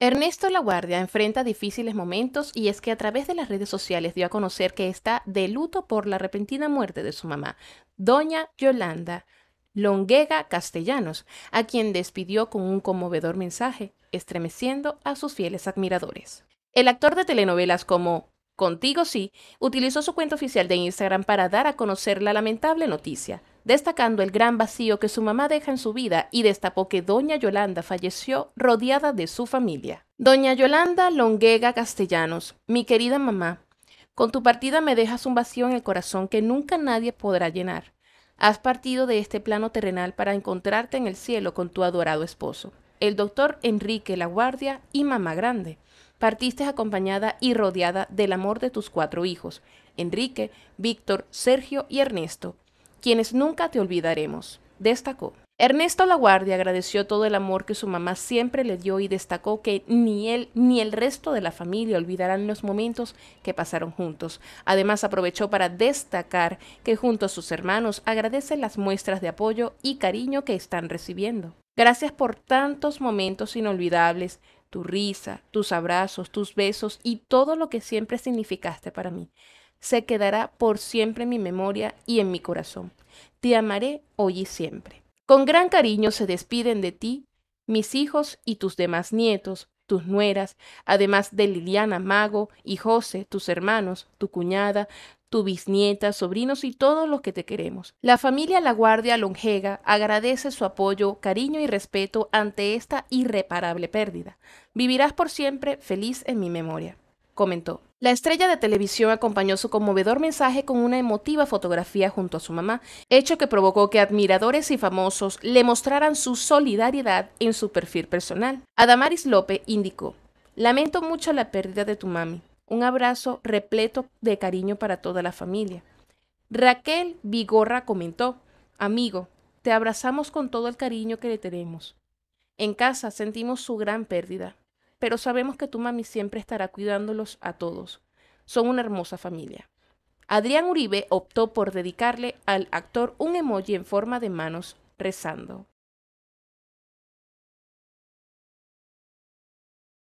Ernesto La Guardia enfrenta difíciles momentos y es que a través de las redes sociales dio a conocer que está de luto por la repentina muerte de su mamá, doña Yolanda Longuega Castellanos, a quien despidió con un conmovedor mensaje, estremeciendo a sus fieles admiradores. El actor de telenovelas como Contigo sí utilizó su cuenta oficial de Instagram para dar a conocer la lamentable noticia, destacando el gran vacío que su mamá deja en su vida y destapó que doña Yolanda falleció rodeada de su familia. Doña Yolanda Longuega Castellanos, mi querida mamá, con tu partida me dejas un vacío en el corazón que nunca nadie podrá llenar. Has partido de este plano terrenal para encontrarte en el cielo con tu adorado esposo, el doctor Enrique La Guardia y Mamá Grande. Partiste acompañada y rodeada del amor de tus cuatro hijos, Enrique, Víctor, Sergio y Ernesto, quienes nunca te olvidaremos, destacó. Ernesto Laguardia agradeció todo el amor que su mamá siempre le dio y destacó que ni él ni el resto de la familia olvidarán los momentos que pasaron juntos. Además aprovechó para destacar que junto a sus hermanos agradecen las muestras de apoyo y cariño que están recibiendo. Gracias por tantos momentos inolvidables, tu risa, tus abrazos, tus besos y todo lo que siempre significaste para mí se quedará por siempre en mi memoria y en mi corazón. Te amaré hoy y siempre. Con gran cariño se despiden de ti mis hijos y tus demás nietos, tus nueras, además de Liliana Mago y José, tus hermanos, tu cuñada, tu bisnieta, sobrinos y todos los que te queremos. La familia La Guardia Longega agradece su apoyo, cariño y respeto ante esta irreparable pérdida. Vivirás por siempre feliz en mi memoria comentó. La estrella de televisión acompañó su conmovedor mensaje con una emotiva fotografía junto a su mamá, hecho que provocó que admiradores y famosos le mostraran su solidaridad en su perfil personal. Adamaris López indicó, Lamento mucho la pérdida de tu mami. Un abrazo repleto de cariño para toda la familia. Raquel Vigorra comentó, Amigo, te abrazamos con todo el cariño que le tenemos. En casa sentimos su gran pérdida pero sabemos que tu mami siempre estará cuidándolos a todos. Son una hermosa familia. Adrián Uribe optó por dedicarle al actor un emoji en forma de manos rezando.